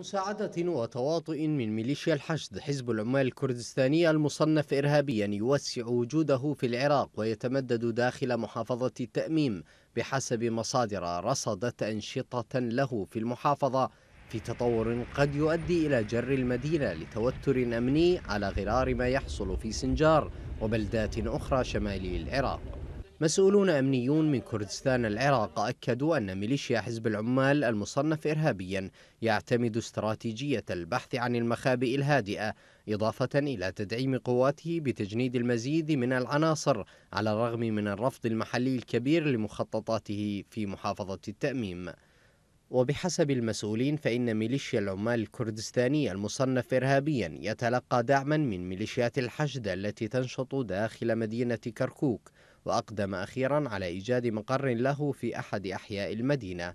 مساعدة وتواطؤ من ميليشيا الحشد حزب العمال الكردستاني المصنف إرهابيا يوسع وجوده في العراق ويتمدد داخل محافظة التأميم بحسب مصادر رصدت أنشطة له في المحافظة في تطور قد يؤدي إلى جر المدينة لتوتر أمني على غرار ما يحصل في سنجار وبلدات أخرى شمالي العراق مسؤولون أمنيون من كردستان العراق أكدوا أن ميليشيا حزب العمال المصنف إرهابيا يعتمد استراتيجية البحث عن المخابئ الهادئة إضافة إلى تدعيم قواته بتجنيد المزيد من العناصر على الرغم من الرفض المحلي الكبير لمخططاته في محافظة التأميم وبحسب المسؤولين فإن ميليشيا العمال الكردستاني المصنف إرهابيا يتلقى دعما من ميليشيات الحشد التي تنشط داخل مدينة كركوك وأقدم أخيرا على إيجاد مقر له في أحد أحياء المدينة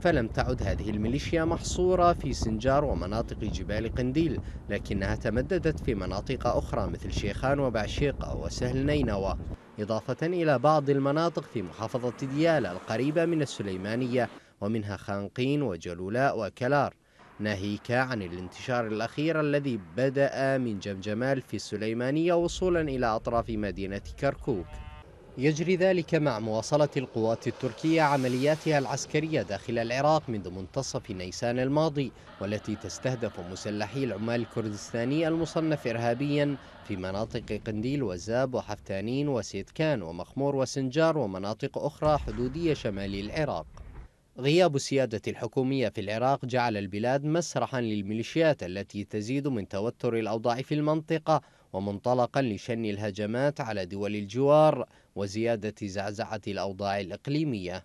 فلم تعد هذه الميليشيا محصورة في سنجار ومناطق جبال قنديل لكنها تمددت في مناطق أخرى مثل شيخان وبعشيقة وسهل نينوى إضافة إلى بعض المناطق في محافظة ديالى القريبة من السليمانية ومنها خانقين وجلولاء وكلار ناهيك عن الانتشار الأخير الذي بدأ من جمجمال في السليمانية وصولا إلى أطراف مدينة كركوك يجري ذلك مع مواصلة القوات التركية عملياتها العسكرية داخل العراق منذ منتصف نيسان الماضي والتي تستهدف مسلحي العمال الكردستاني المصنف إرهابيا في مناطق قنديل وزاب وحفتانين وسيدكان ومخمور وسنجار ومناطق أخرى حدودية شمال العراق غياب السيادة الحكومية في العراق جعل البلاد مسرحا للميليشيات التي تزيد من توتر الأوضاع في المنطقة ومنطلقا لشن الهجمات على دول الجوار وزيادة زعزعة الأوضاع الإقليمية